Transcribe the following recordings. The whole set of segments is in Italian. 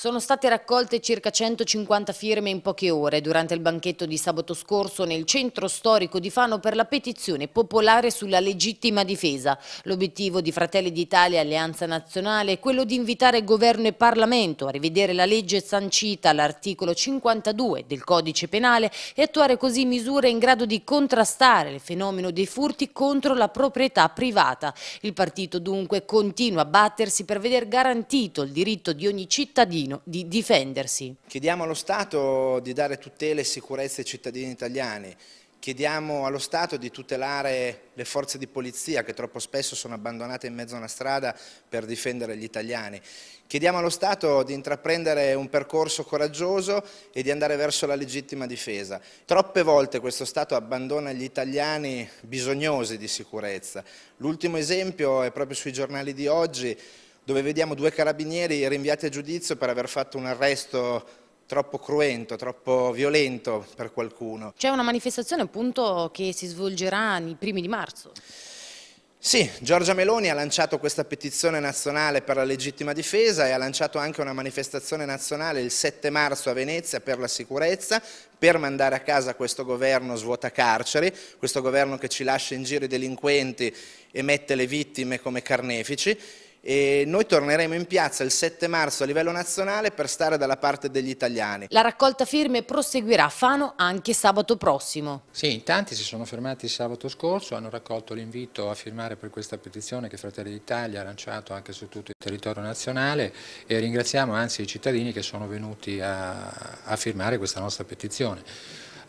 Sono state raccolte circa 150 firme in poche ore durante il banchetto di sabato scorso nel centro storico di Fano per la petizione popolare sulla legittima difesa. L'obiettivo di Fratelli d'Italia e Alleanza Nazionale è quello di invitare governo e Parlamento a rivedere la legge sancita all'articolo 52 del codice penale e attuare così misure in grado di contrastare il fenomeno dei furti contro la proprietà privata. Il partito dunque continua a battersi per veder garantito il diritto di ogni cittadino cittadino di difendersi. Chiediamo allo Stato di dare tutele e sicurezza ai cittadini italiani, chiediamo allo Stato di tutelare le forze di polizia che troppo spesso sono abbandonate in mezzo a una strada per difendere gli italiani. Chiediamo allo Stato di intraprendere un percorso coraggioso e di andare verso la legittima difesa. Troppe volte questo Stato abbandona gli italiani bisognosi di sicurezza. L'ultimo esempio è proprio sui giornali di oggi dove vediamo due carabinieri rinviati a giudizio per aver fatto un arresto troppo cruento, troppo violento per qualcuno. C'è una manifestazione appunto che si svolgerà nei primi di marzo. Sì, Giorgia Meloni ha lanciato questa petizione nazionale per la legittima difesa e ha lanciato anche una manifestazione nazionale il 7 marzo a Venezia per la sicurezza, per mandare a casa questo governo svuota carceri, questo governo che ci lascia in giro i delinquenti e mette le vittime come carnefici e noi torneremo in piazza il 7 marzo a livello nazionale per stare dalla parte degli italiani. La raccolta firme proseguirà a Fano anche sabato prossimo. Sì, in tanti si sono fermati sabato scorso, hanno raccolto l'invito a firmare per questa petizione che Fratelli d'Italia ha lanciato anche su tutto il territorio nazionale e ringraziamo anzi i cittadini che sono venuti a, a firmare questa nostra petizione.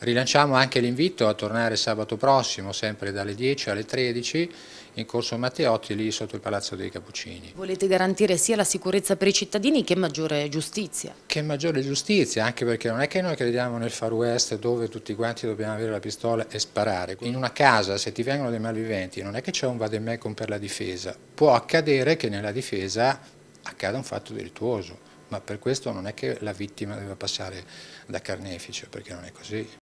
Rilanciamo anche l'invito a tornare sabato prossimo, sempre dalle 10 alle 13, in corso Matteotti, lì sotto il Palazzo dei Cappuccini. Volete garantire sia la sicurezza per i cittadini che maggiore giustizia? Che maggiore giustizia, anche perché non è che noi crediamo nel far west dove tutti quanti dobbiamo avere la pistola e sparare. In una casa, se ti vengono dei malviventi, non è che c'è un vademecum per la difesa. Può accadere che nella difesa accada un fatto delittuoso ma per questo non è che la vittima deve passare da carnefice, perché non è così.